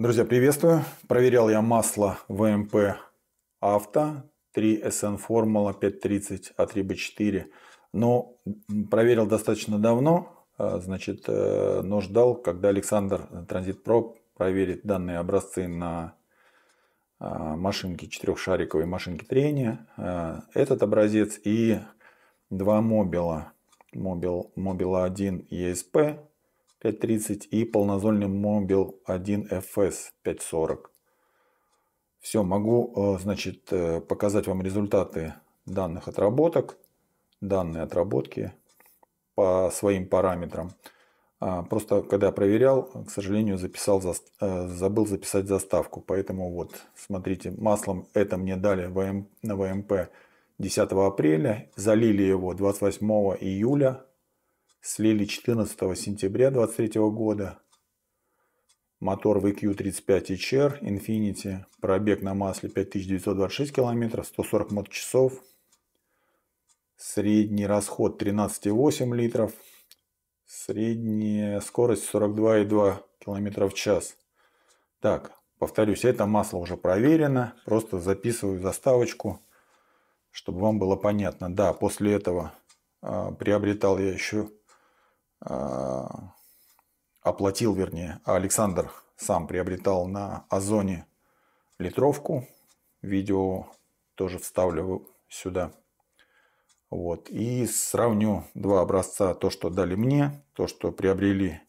Друзья, приветствую. Проверял я масло ВМП Авто 3SN Формула 530 А3Б4. Но проверил достаточно давно, а, значит, э, но ждал, когда Александр э, Транзит Про проверит данные образцы на а, машинке четырехшариковой машинке трения, а, этот образец и два мобила, мобил, мобила 1 ESP 5.30 и полнозольный Mobil 1FS 5.40. Все, могу э, значит, э, показать вам результаты данных отработок, данные отработки по своим параметрам. А, просто когда проверял, к сожалению, записал, э, забыл записать заставку. Поэтому вот, смотрите, маслом это мне дали на ВМП 10 апреля, залили его 28 июля слили 14 сентября 2023 года. Мотор VQ35HR Infinity, пробег на масле 5926 км, 140 моточасов, средний расход 13,8 литров, средняя скорость 42,2 км в час. Так, повторюсь, это масло уже проверено, просто записываю заставочку, чтобы вам было понятно. Да, после этого э, приобретал я еще а, оплатил, вернее, Александр сам приобретал на Озоне литровку. Видео тоже вставлю сюда. Вот. И сравню два образца. То, что дали мне, то, что приобрели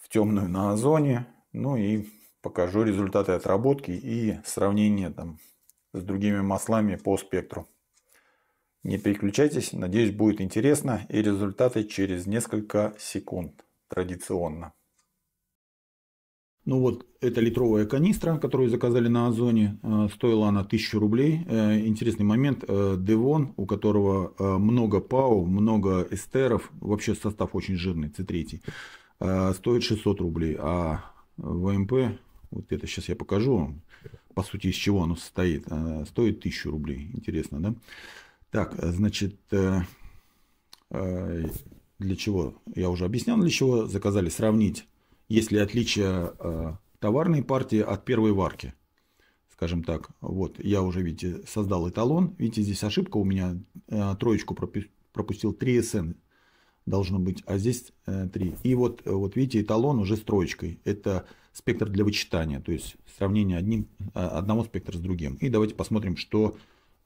в темную на Озоне. Ну и покажу результаты отработки и сравнение там с другими маслами по спектру. Не переключайтесь, надеюсь будет интересно и результаты через несколько секунд традиционно. Ну вот, это литровая канистра, которую заказали на Озоне, э, стоила она 1000 рублей. Э, интересный момент, э, Девон, у которого много ПАУ, много эстеров, вообще состав очень жирный, С3, стоит 600 рублей, а ВМП, вот это сейчас я покажу вам, по сути из чего оно состоит, стоит 1000 рублей, интересно, да? Так, э, значит, э, э, для чего? Я уже объяснял, для чего заказали сравнить, есть ли отличие товарной партии от первой варки. Скажем так, вот, я уже, видите, создал эталон. Видите, здесь ошибка у меня, троечку пропустил, 3SN должно быть, а здесь 3. И вот, вот видите, эталон уже с троечкой. Это спектр для вычитания, то есть сравнение одним, одного спектра с другим. И давайте посмотрим, что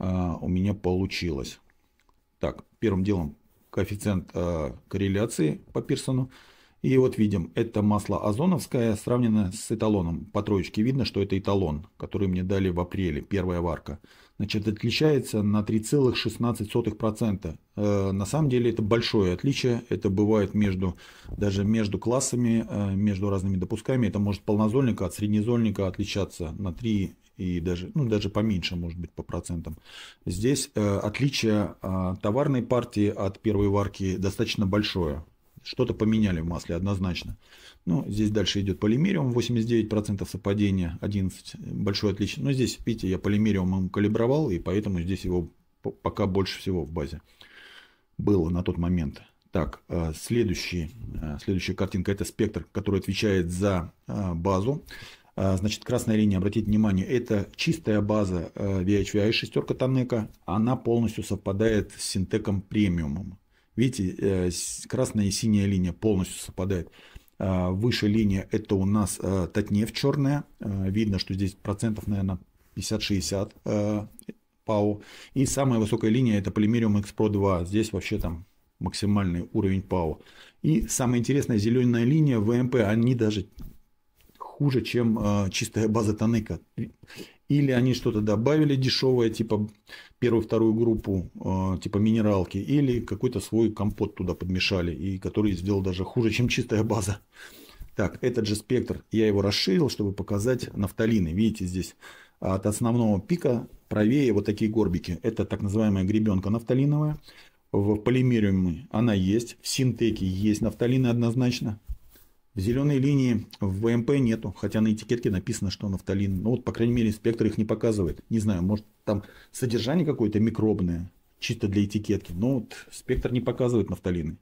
а, у меня получилось. Так, первым делом коэффициент а, корреляции по Пирсону. И вот видим, это масло озоновское, сравнено с эталоном. По троечке видно, что это эталон, который мне дали в апреле, первая варка. Значит, отличается на 3,16%. Э, на самом деле это большое отличие. Это бывает между, даже между классами, э, между разными допусками. Это может полнозольника от среднезольника отличаться на 3 и даже, ну, даже поменьше, может быть, по процентам. Здесь э, отличие э, товарной партии от первой варки достаточно большое. Что-то поменяли в масле однозначно. Ну, здесь дальше идет полимериум, 89% совпадения, 11% большое отличие. Но здесь, видите, я полимериум калибровал, и поэтому здесь его пока больше всего в базе было на тот момент. Так, э, следующий, э, следующая картинка – это спектр, который отвечает за э, базу. А, значит, красная линия, обратите внимание, это чистая база э, VHVI шестерка Танека. Она полностью совпадает с синтеком премиумом. Видите, э, красная и синяя линия полностью совпадает. А, выше линия это у нас э, Татнеф черная. Видно, что здесь процентов, наверное, 50-60 ПАО. И самая высокая линия это Полимериум Экспро 2. Здесь вообще там максимальный уровень ПАО. И самая интересная зеленая линия ВМП, они даже хуже, чем э, чистая база Танека. Или они что-то добавили дешевое, типа первую-вторую группу, э, типа минералки, или какой-то свой компот туда подмешали, и который сделал даже хуже, чем чистая база. Так, этот же спектр я его расширил, чтобы показать нафталины. Видите, здесь а, от основного пика правее вот такие горбики. Это так называемая гребенка нафталиновая. В полимериуме она есть, в синтеке есть нафталины однозначно. Зеленой линии в ВМП нету, хотя на этикетке написано, что нафталин. Ну вот, по крайней мере, инспектор их не показывает. Не знаю, может там содержание какое-то микробное, чисто для этикетки. Но вот спектр не показывает нафталины.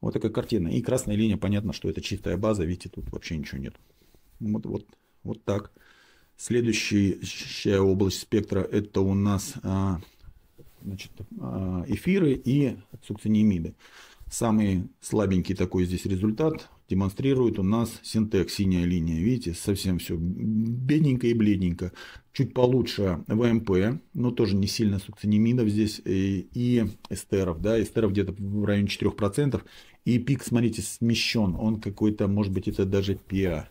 Вот такая картина. И красная линия, понятно, что это чистая база, видите, тут вообще ничего нет. Вот, вот, вот так. Следующая область спектра это у нас а, значит, а, эфиры и сукцинемиды. Самый слабенький такой здесь результат демонстрирует у нас синтек, синяя линия. Видите, совсем все бедненько и бледненько. Чуть получше ВМП, но тоже не сильно сукцинимидов здесь э, и, эстеров. Да, эстеров где-то в районе 4%. И пик, смотрите, смещен. Он какой-то, может быть, это даже пиа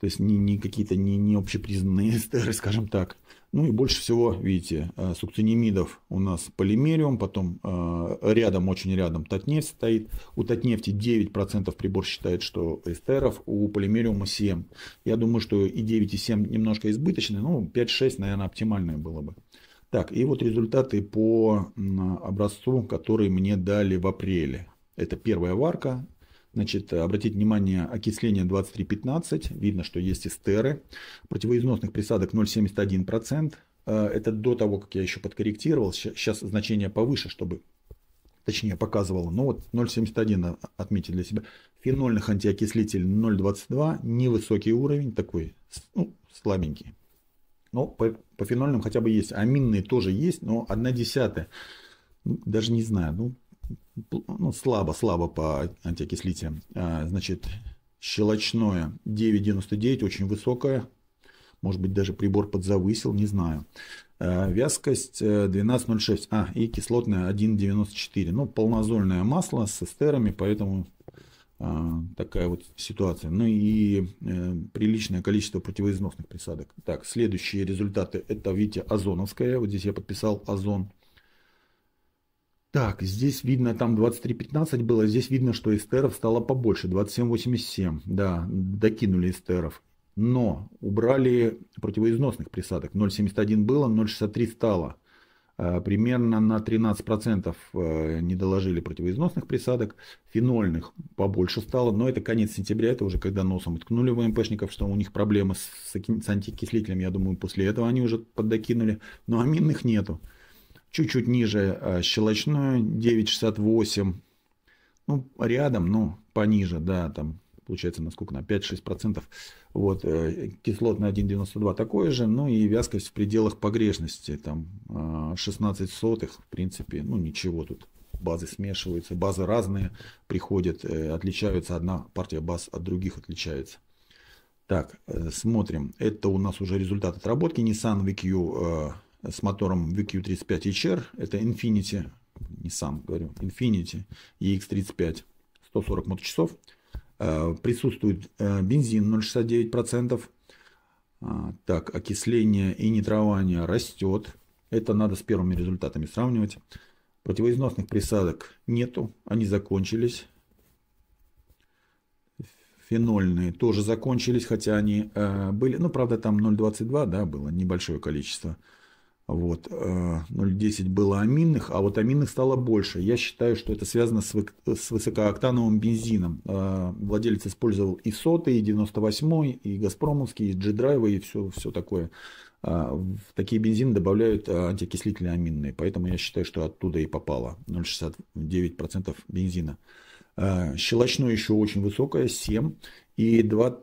то есть не, не какие-то не, не общепризнанные эстеры, скажем так. Ну и больше всего, видите, э, сукцинимидов у нас полимериум, потом э, рядом, очень рядом татнефть стоит. У татнефти 9% прибор считает, что эстеров, у полимериума 7. Я думаю, что и 9, и 7 немножко избыточные. ну 5-6, наверное, оптимальное было бы. Так, и вот результаты по образцу, который мне дали в апреле. Это первая варка, Значит, обратите внимание, окисление 23,15. Видно, что есть эстеры. Противоизносных присадок 0,71%. Э, это до того, как я еще подкорректировал. Сейчас значение повыше, чтобы точнее показывало. Но вот 0,71 отметьте для себя. Фенольных антиокислителей 0,22. Невысокий уровень, такой ну, слабенький. Но по, по фенольным хотя бы есть. Аминные тоже есть, но 1 десятая. Ну, даже не знаю, ну ну, слабо-слабо по антиокислите. А, значит, щелочное 9,99, очень высокое. Может быть, даже прибор подзавысил, не знаю. А, вязкость 12,06. Э, а, и кислотное 1,94. Ну, полнозольное масло с эстерами, поэтому а, такая вот ситуация. Ну и э, приличное количество противоизносных присадок. Так, следующие результаты. Это, видите, озоновская. Вот здесь я подписал озон так, здесь видно, там 23.15 было, здесь видно, что эстеров стало побольше, 27.87, да, докинули эстеров. Но убрали противоизносных присадок, 0.71 было, 0.63 стало. Э, примерно на 13% э, не доложили противоизносных присадок, фенольных побольше стало, но это конец сентября, это уже когда носом уткнули ВМПшников, что у них проблемы с, с антикислителем, я думаю, после этого они уже поддокинули, но аминных нету чуть-чуть ниже а, щелочную 9,68, ну, рядом, но пониже, да, там, получается, на сколько, на 5-6%, вот, кислот на 1,92 такое же, ну, и вязкость в пределах погрешности, там, 16 а, сотых, в принципе, ну, ничего тут, базы смешиваются, базы разные приходят, э, отличаются, одна партия баз от других отличается. Так, э, смотрим. Это у нас уже результат отработки Nissan VQ э, с мотором VQ35HR, это Infinity, не сам говорю, Infinity EX35, 140 моточасов. Э, присутствует э, бензин 0,69%. А, так, окисление и нитрование растет. Это надо с первыми результатами сравнивать. Противоизносных присадок нету, они закончились. Фенольные тоже закончились, хотя они э, были, ну, правда, там 0,22, да, было небольшое количество. Вот, 0,10 э, было аминных, а вот аминных стало больше. Я считаю, что это связано с, с высокооктановым бензином. Э, владелец использовал и сотый, и 98-й, и газпромовский, и G-драйвы, и все, все такое. Э, в такие бензины добавляют антиокислительные аминные, поэтому я считаю, что оттуда и попало 0,69% бензина. Щелочное еще очень высокое, 7, и 2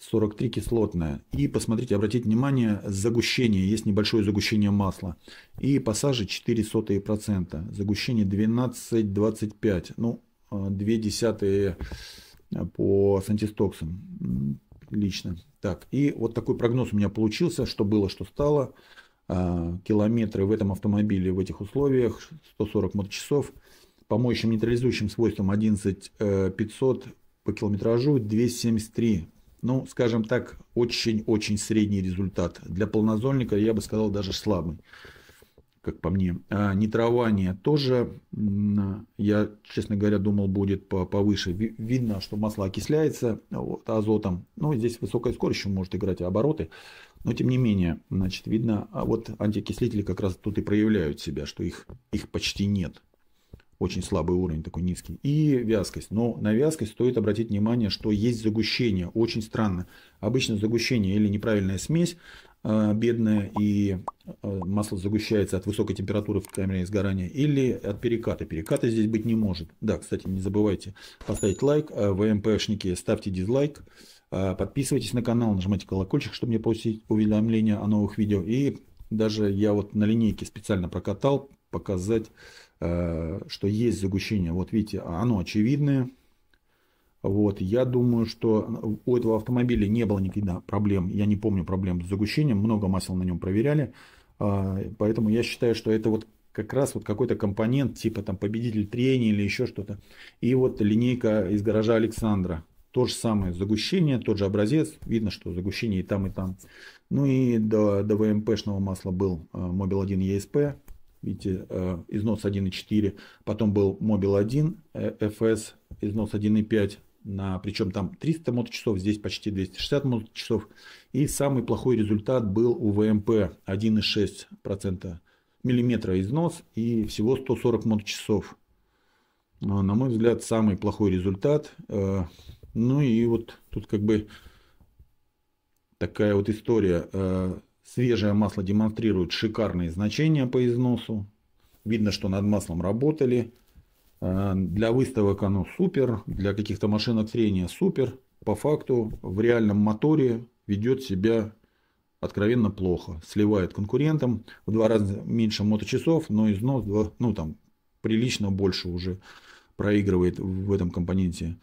43 кислотная. И посмотрите, обратите внимание, загущение, есть небольшое загущение масла. И пассажи 0,04%, загущение 12,25, ну, 0,2 а, а, по с антистоксам лично. Так, и вот такой прогноз у меня получился, что было, что стало. А, километры в этом автомобиле в этих условиях, 140 моточасов. По моющим нейтрализующим свойствам 11500 э, по километражу 273 ну, скажем так, очень-очень средний результат. Для полнозольника, я бы сказал, даже слабый, как по мне. А нитрование тоже, я, честно говоря, думал, будет повыше. Видно, что масло окисляется вот, азотом. Ну, здесь высокая скорость еще может играть, обороты. Но, тем не менее, значит, видно, а вот антиокислители как раз тут и проявляют себя, что их, их почти нет очень слабый уровень, такой низкий, и вязкость. Но на вязкость стоит обратить внимание, что есть загущение, очень странно. Обычно загущение или неправильная смесь э, бедная и э, масло загущается от высокой температуры в камере сгорания или от переката. Переката здесь быть не может. Да, кстати, не забывайте поставить лайк, э, ВМПшники, ставьте дизлайк, подписывайтесь на канал, нажимайте колокольчик, чтобы не получить уведомления о новых видео. И даже я вот на линейке специально прокатал, показать Э, что есть загущение, вот видите, оно очевидное. Вот, я думаю, что у этого автомобиля не было никогда проблем, я не помню проблем с загущением, много масел на нем проверяли, а, поэтому я считаю, что это вот как раз вот какой-то компонент, типа там победитель трения или еще что-то. И вот линейка из гаража Александра, то же самое загущение, тот же образец. Видно, что загущение и там, и там. Ну и до, до ВМПшного масла был Mobil 1 ESP. Видите, э, износ 1.4, потом был Mobile 1 FS, износ 1.5, на, причем там 300 моточасов, здесь почти 260 моточасов. И самый плохой результат был у ВМП 1,6% миллиметра износ и всего 140 моточасов. Э, на мой взгляд, самый плохой результат. Э, ну и вот тут как бы такая вот история. Свежее масло демонстрирует шикарные значения по износу. Видно, что над маслом работали. Э, для выставок оно супер, для каких-то машинок трения супер. По факту в реальном моторе ведет себя откровенно плохо. Сливает конкурентам в два раза меньше моточасов, но износ ну, там, прилично больше уже проигрывает в этом компоненте.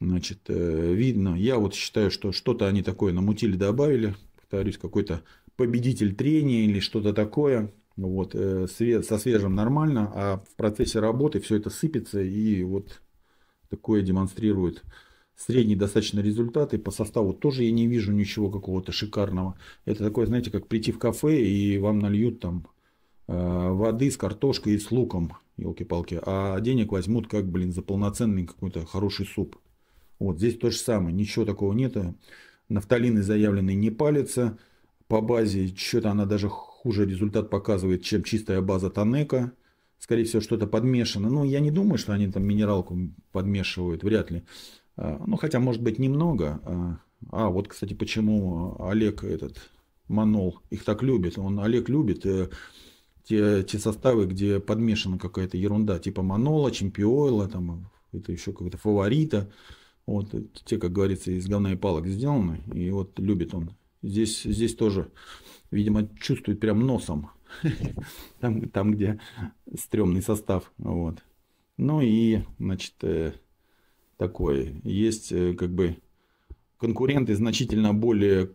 Значит, э, видно. Я вот считаю, что что-то они такое намутили, добавили. Повторюсь, какой-то победитель трения или что-то такое. Ну вот, э, со свежим нормально, а в процессе работы все это сыпется и вот такое демонстрирует средний достаточно результат. И по составу тоже я не вижу ничего какого-то шикарного. Это такое, знаете, как прийти в кафе и вам нальют там э, воды с картошкой и с луком, елки-палки, а денег возьмут как, блин, за полноценный какой-то хороший суп. Вот здесь то же самое, ничего такого нет. Нафталины заявленные не палятся, по базе что-то она даже хуже результат показывает, чем чистая база Танека. Скорее всего, что-то подмешано. Ну, я не думаю, что они там минералку подмешивают, вряд ли. А, ну, хотя, может быть, немного. А, а, вот, кстати, почему Олег этот, Манол, их так любит. Он, Олег любит э, те, те составы, где подмешана какая-то ерунда, типа Манола, Чемпиола, там, это еще какого-то фаворита. Вот э, те, как говорится, из говна и палок сделаны. И вот любит он Здесь, здесь тоже, видимо, чувствует прям носом. Там, там, где стрёмный состав. Вот. Ну и, значит, э, такой. Есть э, как бы конкуренты значительно более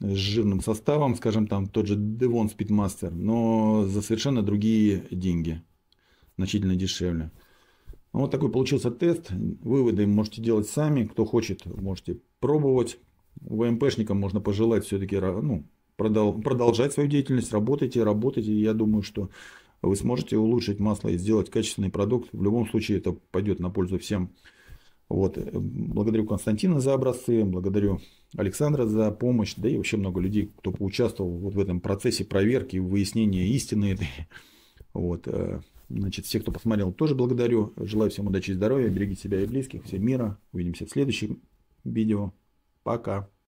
с жирным составом, скажем, там тот же Devon Speedmaster, но за совершенно другие деньги, значительно дешевле. Вот такой получился тест. Выводы можете делать сами. Кто хочет, можете пробовать. ВМПшникам можно пожелать все-таки ну, продолжать свою деятельность, работайте, работайте. Я думаю, что вы сможете улучшить масло и сделать качественный продукт. В любом случае это пойдет на пользу всем. Вот. Э, благодарю Константина за образцы, благодарю Александра за помощь, да и вообще много людей, кто поучаствовал вот в этом процессе проверки, выяснения истины Вот. Э, значит, все, кто посмотрел, тоже благодарю. Желаю всем удачи и здоровья. Берегите себя и близких. Всем мира. Увидимся в следующем видео. Пока.